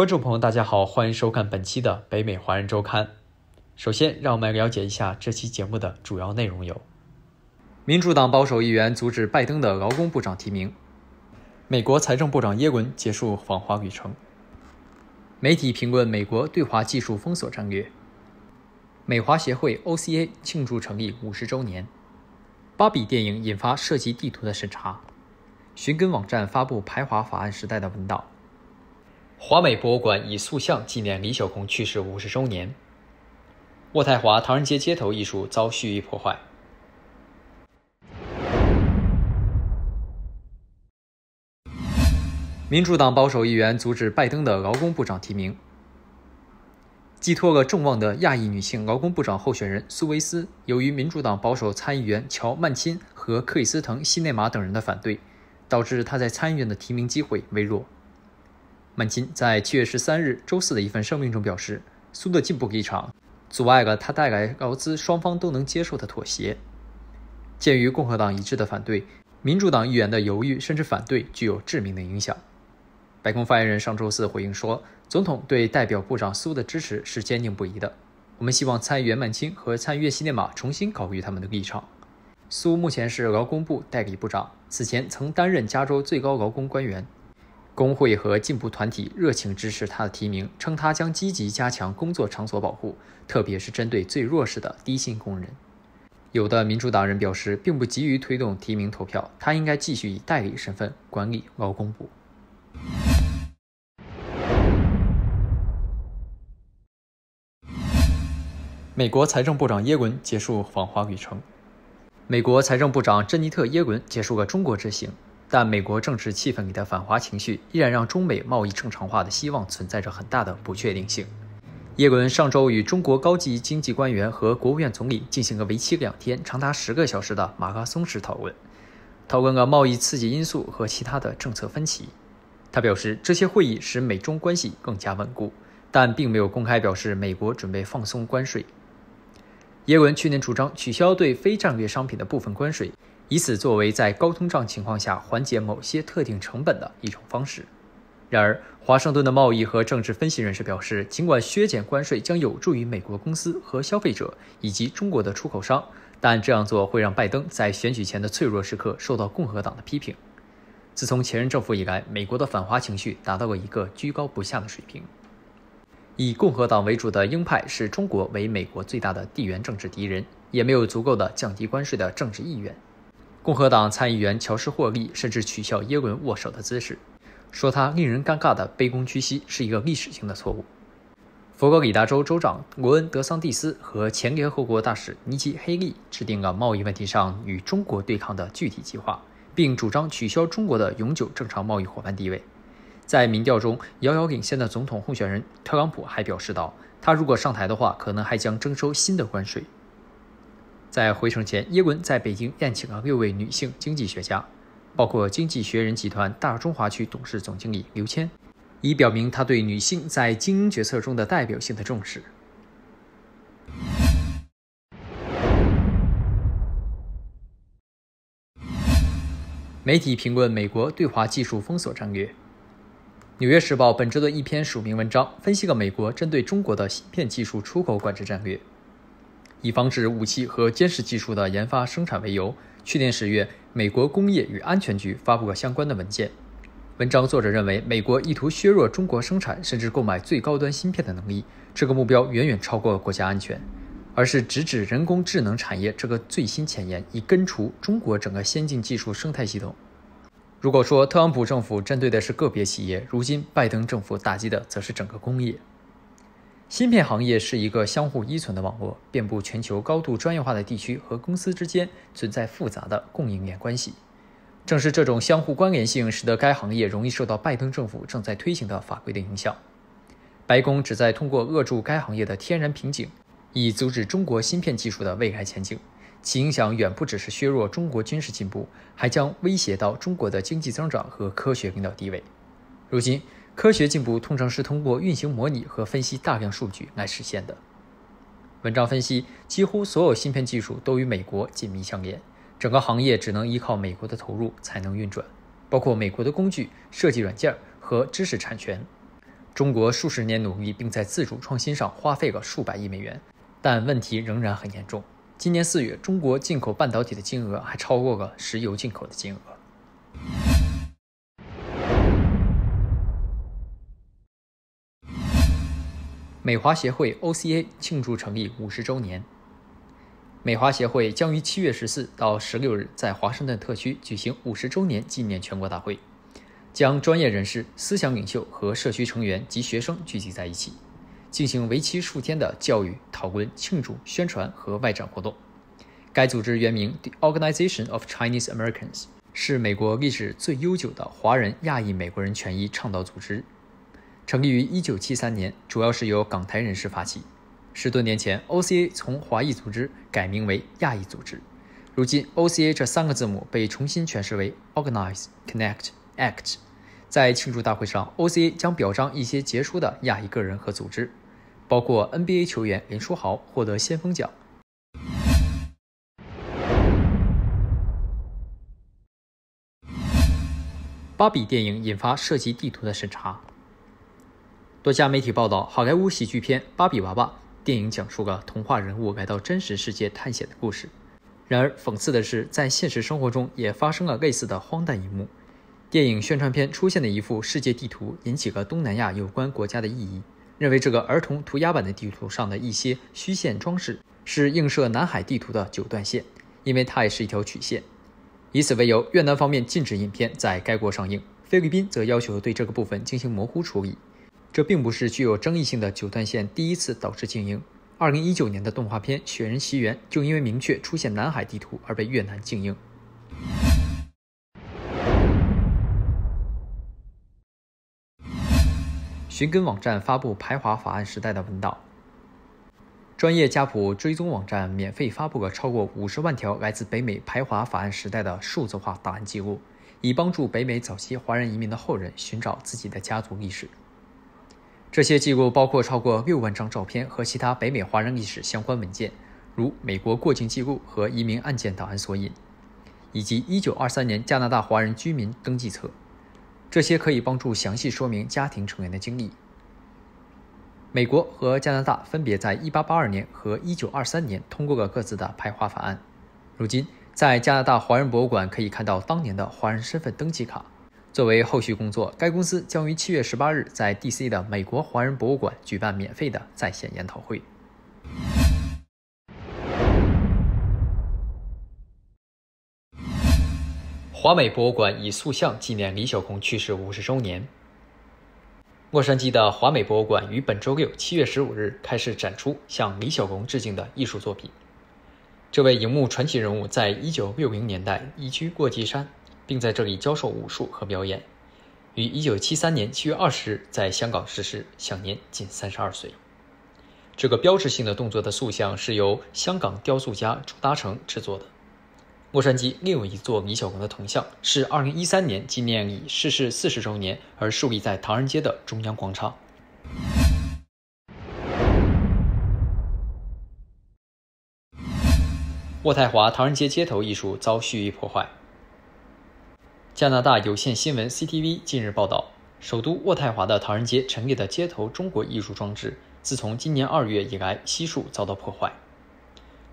观众朋友，大家好，欢迎收看本期的《北美华人周刊》。首先，让我们了解一下这期节目的主要内容：有，民主党保守议员阻止拜登的劳工部长提名；美国财政部长耶伦结束访华旅程；媒体评论美国对华技术封锁战略；美华协会 OCA 庆祝成立五十周年；芭比电影引发涉及地图的审查；寻根网站发布排华法案时代的文档。华美博物馆以塑像纪念李小鹏去世五十周年。渥太华唐人街街头艺术遭蓄意破坏。民主党保守议员阻止拜登的劳工部长提名。寄托了众望的亚裔女性劳工部长候选人苏维斯，由于民主党保守参议员乔曼钦和克里斯滕西内马等人的反对，导致他在参议院的提名机会微弱。曼钦在七月十三日周四的一份声明中表示，苏的进步立场阻碍了他带来劳资双方都能接受的妥协。鉴于共和党一致的反对，民主党议员的犹豫甚至反对具有致命的影响。白宫发言人上周四回应说，总统对代表部长苏的支持是坚定不移的。我们希望参议员曼钦和参议院西涅马重新考虑他们的立场。苏目前是劳工部代理部长，此前曾担任加州最高劳工官员。工会和进步团体热情支持他的提名，称他将积极加强工作场所保护，特别是针对最弱势的低薪工人。有的民主党人表示，并不急于推动提名投票，他应该继续以代理身份管理劳工部。美国财政部长耶伦结束访华旅程。美国财政部长珍妮特·耶伦结束了中国之行。但美国政治气氛里的反华情绪，依然让中美贸易正常化的希望存在着很大的不确定性。耶伦上周与中国高级经济官员和国务院总理进行了为期两天、长达十个小时的马拉松式讨论，讨论了贸易刺激因素和其他的政策分歧。他表示，这些会议使美中关系更加稳固，但并没有公开表示美国准备放松关税。耶伦去年主张取消对非战略商品的部分关税。以此作为在高通胀情况下缓解某些特定成本的一种方式。然而，华盛顿的贸易和政治分析人士表示，尽管削减关税将有助于美国公司和消费者以及中国的出口商，但这样做会让拜登在选举前的脆弱时刻受到共和党的批评。自从前任政府以来，美国的反华情绪达到了一个居高不下的水平。以共和党为主的鹰派视中国为美国最大的地缘政治敌人，也没有足够的降低关税的政治意愿。共和党参议员乔什·霍利甚至取笑耶伦握手的姿势，说他令人尴尬的卑躬屈膝是一个历史性的错误。佛罗里达州州长罗恩·德桑蒂斯和前联合国大使尼基·黑利制定了贸易问题上与中国对抗的具体计划，并主张取消中国的永久正常贸易伙伴地位。在民调中遥遥领先的总统候选人特朗普还表示，道：“他如果上台的话，可能还将征收新的关税。在回程前，耶伦在北京宴请了六位女性经济学家，包括《经济学人》集团大中华区董事总经理刘谦，以表明他对女性在精英决策中的代表性的重视。媒体评论美国对华技术封锁战略，《纽约时报》本周的一篇署名文章分析了美国针对中国的芯片技术出口管制战略。以防止武器和监视技术的研发生产为由，去年十月，美国工业与安全局发布了相关的文件。文章作者认为，美国意图削弱中国生产甚至购买最高端芯片的能力，这个目标远远超过国家安全，而是直指人工智能产业这个最新前沿，以根除中国整个先进技术生态系统。如果说特朗普政府针对的是个别企业，如今拜登政府打击的则是整个工业。芯片行业是一个相互依存的网络，遍布全球、高度专业化的地区和公司之间存在复杂的供应链关系。正是这种相互关联性，使得该行业容易受到拜登政府正在推行的法规的影响。白宫旨在通过扼住该行业的天然瓶颈，以阻止中国芯片技术的未来前景。其影响远不只是削弱中国军事进步，还将威胁到中国的经济增长和科学领导地位。如今，科学进步通常是通过运行模拟和分析大量数据来实现的。文章分析，几乎所有芯片技术都与美国紧密相连，整个行业只能依靠美国的投入才能运转，包括美国的工具、设计软件和知识产权。中国数十年努力，并在自主创新上花费了数百亿美元，但问题仍然很严重。今年四月，中国进口半导体的金额还超过了石油进口的金额。美华协会 （OCA） 庆祝成立五十周年。美华协会将于七月十四到十六日在华盛顿特区举行五十周年纪念全国大会，将专业人士、思想领袖和社区成员及学生聚集在一起，进行为期数天的教育、讨论、庆祝、宣传和外展活动。该组织原名 The Organization of Chinese Americans，是美国历史最悠久的华人、亚裔美国人权益倡导组织。成立于一九七三年，主要是由港台人士发起。十多年前，OCA 从华裔组织改名为亚裔组织。如今，OCA 这三个字母被重新诠释为 Organize, Connect, Act。在庆祝大会上，OCA 将表彰一些杰出的亚裔个人和组织，包括 NBA 球员林书豪获得先锋奖。芭比电影引发涉及地图的审查。多家媒体报道，好莱坞喜剧片《芭比娃娃》电影讲述了童话人物来到真实世界探险的故事。然而，讽刺的是，在现实生活中也发生了类似的荒诞一幕。电影宣传片出现的一幅世界地图引起了东南亚有关国家的异议，认为这个儿童涂鸦版的地图上的一些虚线装饰是映射南海地图的九段线，因为它也是一条曲线。以此为由，越南方面禁止影片在该国上映，菲律宾则要求对这个部分进行模糊处理。这并不是具有争议性的九段线第一次导致静音。二零一九年的动画片《雪人奇缘》就因为明确出现南海地图而被越南禁映。寻根网站发布排华法案时代的文档，专业家谱追踪网站免费发布了超过五十万条来自北美排华法案时代的数字化档案记录，以帮助北美早期华人移民的后人寻找自己的家族历史。这些记录包括超过六万张照片和其他北美华人历史相关文件，如美国过境记录和移民案件档案索引，以及1923年加拿大华人居民登记册。这些可以帮助详细说明家庭成员的经历。美国和加拿大分别在1882年和1923年通过了各自的排华法案。如今，在加拿大华人博物馆可以看到当年的华人身份登记卡。作为后续工作，该公司将于七月十八日在 DC 的美国华人博物馆举办免费的在线研讨会。华美博物馆以塑像纪念李小龙去世五十周年。洛杉矶的华美博物馆于本周六七月十五日开始展出向李小龙致敬的艺术作品。这位荧幕传奇人物在一九六零年代移居过继山。并在这里教授武术和表演。于一九七三年七月二十日在香港逝世，享年仅三十二岁。这个标志性的动作的塑像是由香港雕塑家朱达成制作的。洛杉矶另有一座米小龙的铜像，是二零一三年纪念已逝世四十周年而树立在唐人街的中央广场。渥太华唐人街街头艺术遭蓄意破坏。加拿大有线新闻 CTV 近日报道，首都渥太华的唐人街陈列的街头中国艺术装置，自从今年二月以来，悉数遭到破坏。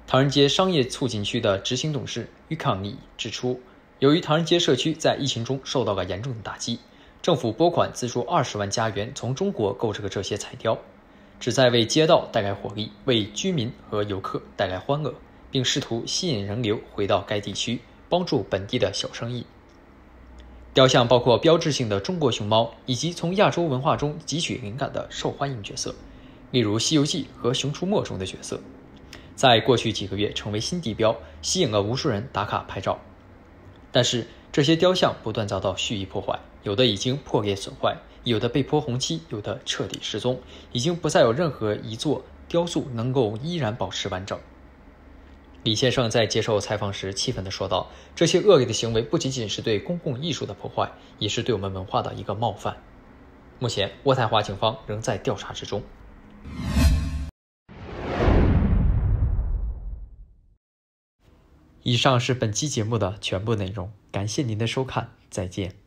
唐人街商业促进区的执行董事 y 康 k 指出，由于唐人街社区在疫情中受到了严重的打击，政府拨款资助二十万加元从中国购置了这些彩雕，旨在为街道带来活力，为居民和游客带来欢乐，并试图吸引人流回到该地区，帮助本地的小生意。雕像包括标志性的中国熊猫，以及从亚洲文化中汲取灵感的受欢迎角色，例如《西游记》和《熊出没》中的角色，在过去几个月成为新地标，吸引了无数人打卡拍照。但是，这些雕像不断遭到蓄意破坏，有的已经破裂损坏，有的被泼红漆，有的彻底失踪，已经不再有任何一座雕塑能够依然保持完整。李先生在接受采访时气愤地说道：“这些恶劣的行为不仅仅是对公共艺术的破坏，也是对我们文化的一个冒犯。”目前，渥太华警方仍在调查之中。以上是本期节目的全部内容，感谢您的收看，再见。